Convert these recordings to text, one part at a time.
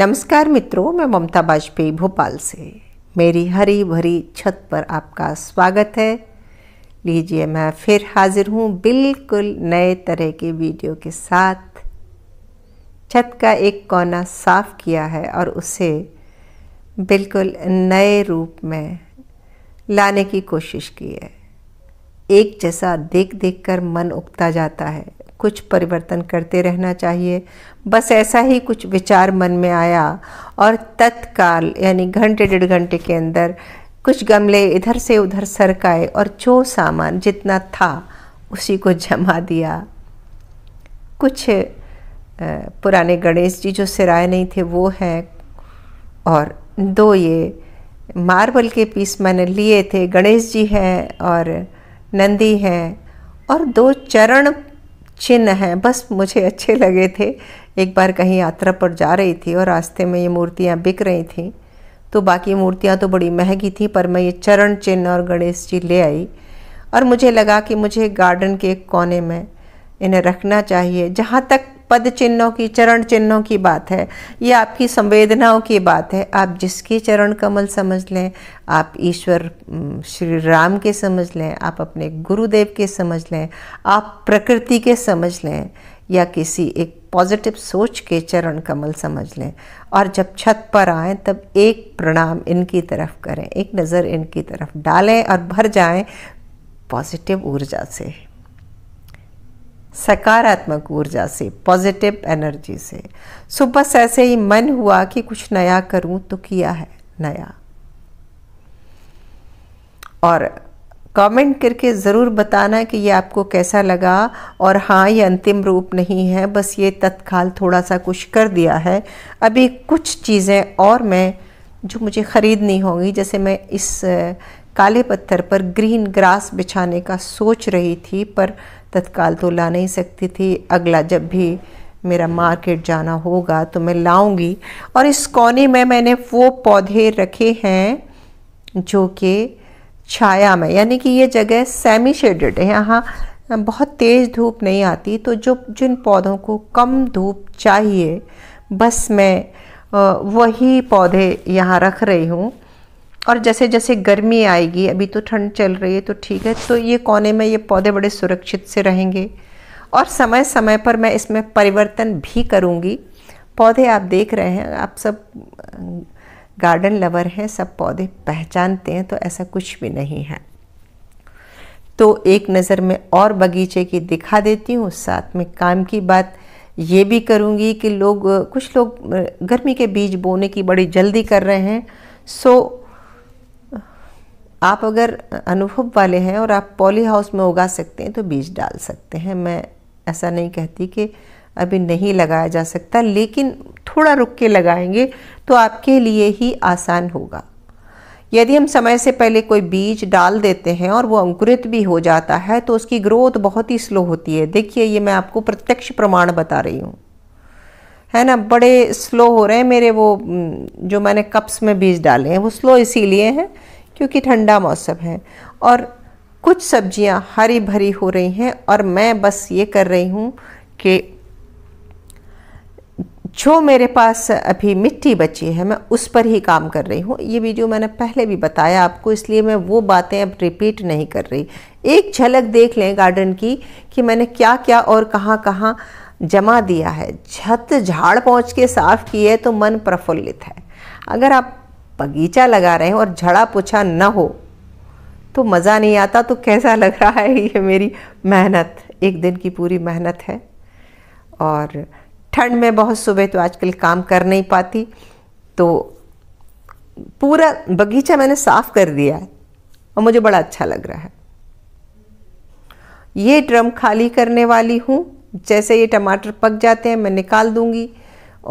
नमस्कार मित्रों मैं ममता बाजपेयी भोपाल से मेरी हरी भरी छत पर आपका स्वागत है लीजिए मैं फिर हाजिर हूँ बिल्कुल नए तरह के वीडियो के साथ छत का एक कोना साफ किया है और उसे बिल्कुल नए रूप में लाने की कोशिश की है एक जैसा देख देख कर मन उगता जाता है कुछ परिवर्तन करते रहना चाहिए बस ऐसा ही कुछ विचार मन में आया और तत्काल यानी घंटे डेढ़ घंटे के अंदर कुछ गमले इधर से उधर सरकाए और जो सामान जितना था उसी को जमा दिया कुछ पुराने गणेश जी जो सिराए नहीं थे वो हैं और दो ये मार्बल के पीस मैंने लिए थे गणेश जी हैं और नंदी हैं और दो चरण चिन्ह हैं बस मुझे अच्छे लगे थे एक बार कहीं यात्रा पर जा रही थी और रास्ते में ये मूर्तियाँ बिक रही थीं तो बाकी मूर्तियाँ तो बड़ी महंगी थी पर मैं ये चरण चिन्ह और गणेश जी ले आई और मुझे लगा कि मुझे गार्डन के एक कोने में इन्हें रखना चाहिए जहाँ तक पद चिन्हों की चरण चिन्हों की बात है ये आपकी संवेदनाओं की बात है आप जिसके चरण कमल समझ लें आप ईश्वर श्री राम के समझ लें आप अपने गुरुदेव के समझ लें आप प्रकृति के समझ लें या किसी एक पॉजिटिव सोच के चरण कमल समझ लें और जब छत पर आए तब एक प्रणाम इनकी तरफ करें एक नज़र इनकी तरफ डालें और भर जाएं पॉजिटिव ऊर्जा से सकारात्मक ऊर्जा से पॉजिटिव एनर्जी से सो बस ऐसे ही मन हुआ कि कुछ नया करूं तो किया है नया और कमेंट करके ज़रूर बताना कि ये आपको कैसा लगा और हाँ ये अंतिम रूप नहीं है बस ये तत्काल थोड़ा सा कुछ कर दिया है अभी कुछ चीज़ें और मैं जो मुझे ख़रीदनी होंगी जैसे मैं इस काले पत्थर पर ग्रीन ग्रास बिछाने का सोच रही थी पर तत्काल तो ला नहीं सकती थी अगला जब भी मेरा मार्केट जाना होगा तो मैं लाऊंगी और इस कोने में मैंने वो पौधे रखे हैं जो कि छाया में यानी कि ये जगह सेमी शेडेड है यहाँ बहुत तेज़ धूप नहीं आती तो जो जिन पौधों को कम धूप चाहिए बस मैं वही पौधे यहाँ रख रही हूँ और जैसे जैसे गर्मी आएगी अभी तो ठंड चल रही है तो ठीक है तो ये कोने में ये पौधे बड़े सुरक्षित से रहेंगे और समय समय पर मैं इसमें परिवर्तन भी करूँगी पौधे आप देख रहे हैं आप सब गार्डन लवर हैं सब पौधे पहचानते हैं तो ऐसा कुछ भी नहीं है तो एक नज़र में और बगीचे की दिखा देती हूँ साथ में काम की बात ये भी करूँगी कि लोग कुछ लोग गर्मी के बीज बोने की बड़ी जल्दी कर रहे हैं सो आप अगर अनुभव वाले हैं और आप पॉली हाउस में उगा सकते हैं तो बीज डाल सकते हैं मैं ऐसा नहीं कहती कि अभी नहीं लगाया जा सकता लेकिन थोड़ा रुक के लगाएंगे तो आपके लिए ही आसान होगा यदि हम समय से पहले कोई बीज डाल देते हैं और वो अंकुरित भी हो जाता है तो उसकी ग्रोथ बहुत ही स्लो होती है देखिए ये मैं आपको प्रत्यक्ष प्रमाण बता रही हूँ है ना बड़े स्लो हो रहे हैं मेरे वो जो मैंने कप्स में बीज डाले हैं वो स्लो इसीलिए हैं क्योंकि ठंडा मौसम है और कुछ सब्जियां हरी भरी हो रही हैं और मैं बस ये कर रही हूँ कि जो मेरे पास अभी मिट्टी बची है मैं उस पर ही काम कर रही हूँ ये वीडियो मैंने पहले भी बताया आपको इसलिए मैं वो बातें अब रिपीट नहीं कर रही एक झलक देख लें गार्डन की कि मैंने क्या क्या और कहाँ कहाँ जमा दिया है छत झाड़ पहुँच के साफ़ किए तो मन प्रफुल्लित है अगर आप बगीचा लगा रहे हैं और झड़ा पोछा न हो तो मज़ा नहीं आता तो कैसा लग रहा है ये मेरी मेहनत एक दिन की पूरी मेहनत है और ठंड में बहुत सुबह तो आजकल काम कर नहीं पाती तो पूरा बगीचा मैंने साफ़ कर दिया है और मुझे बड़ा अच्छा लग रहा है ये ड्रम खाली करने वाली हूँ जैसे ये टमाटर पक जाते हैं मैं निकाल दूँगी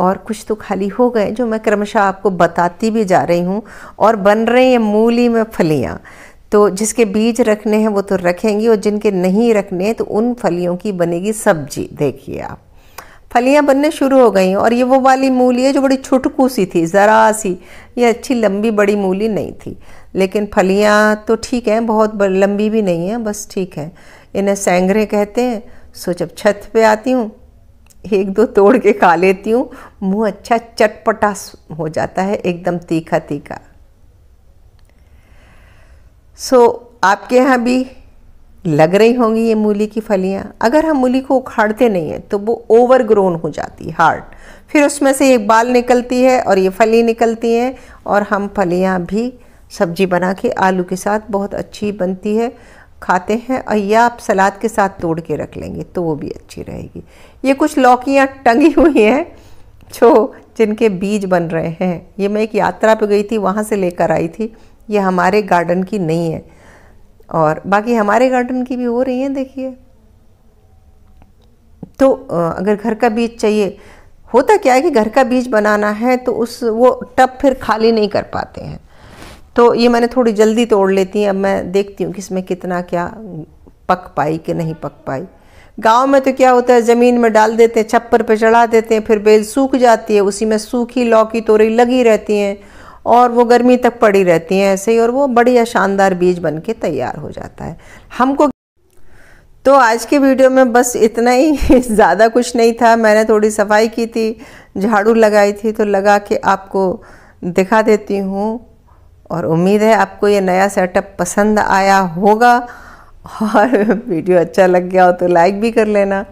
और कुछ तो खाली हो गए जो मैं क्रमशः आपको बताती भी जा रही हूँ और बन रही हैं मूली में फलियाँ तो जिसके बीज रखने हैं वो तो रखेंगी और जिनके नहीं रखने तो उन फलियों की बनेगी सब्जी देखिए आप फलियाँ बनने शुरू हो गई और ये वो वाली मूली है जो बड़ी छुटकू सी थी ज़रा सी ये अच्छी लंबी बड़ी मूली नहीं थी लेकिन फलियाँ तो ठीक हैं बहुत लंबी भी नहीं है बस ठीक है इन्हें सेंगरे कहते हैं सो जब छत पे आती हूँ एक दो तोड़ के खा लेती हूँ मुंह अच्छा चटपटा हो जाता है एकदम तीखा तीखा सो so, आपके यहाँ भी लग रही होंगी ये मूली की फलियाँ अगर हम मूली को उखाड़ते नहीं हैं तो वो ओवर ग्रोन हो जाती है हार्ड फिर उसमें से एक बाल निकलती है और ये फली निकलती हैं और हम फलियाँ भी सब्जी बना के आलू के साथ बहुत अच्छी बनती है खाते हैं और या आप सलाद के साथ तोड़ के रख लेंगे तो वो भी अच्छी रहेगी ये कुछ लौकियाँ टंगी हुई हैं जो जिनके बीज बन रहे हैं ये मैं एक यात्रा पे गई थी वहाँ से लेकर आई थी ये हमारे गार्डन की नहीं है और बाकी हमारे गार्डन की भी हो रही हैं देखिए तो अगर घर का बीज चाहिए होता क्या है कि घर का बीज बनाना है तो उस वो टब फिर खाली नहीं कर पाते हैं तो ये मैंने थोड़ी जल्दी तोड़ लेती हैं अब मैं देखती हूँ कि इसमें कितना क्या पक पाई कि नहीं पक पाई गांव में तो क्या होता है ज़मीन में डाल देते हैं छप्पर पे चढ़ा देते हैं फिर बेल सूख जाती है उसी में सूखी लौकी तोरी लगी रहती हैं और वो गर्मी तक पड़ी रहती हैं ऐसे ही और वो बढ़िया शानदार बीज बन के तैयार हो जाता है हमको तो आज के वीडियो में बस इतना ही ज़्यादा कुछ नहीं था मैंने थोड़ी सफाई की थी झाड़ू लगाई थी तो लगा के आपको दिखा देती हूँ और उम्मीद है आपको ये नया सेटअप पसंद आया होगा और वीडियो अच्छा लग गया हो तो लाइक भी कर लेना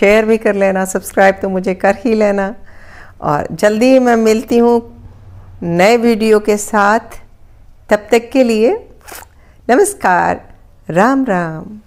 शेयर भी कर लेना सब्सक्राइब तो मुझे कर ही लेना और जल्दी ही मैं मिलती हूँ नए वीडियो के साथ तब तक के लिए नमस्कार राम राम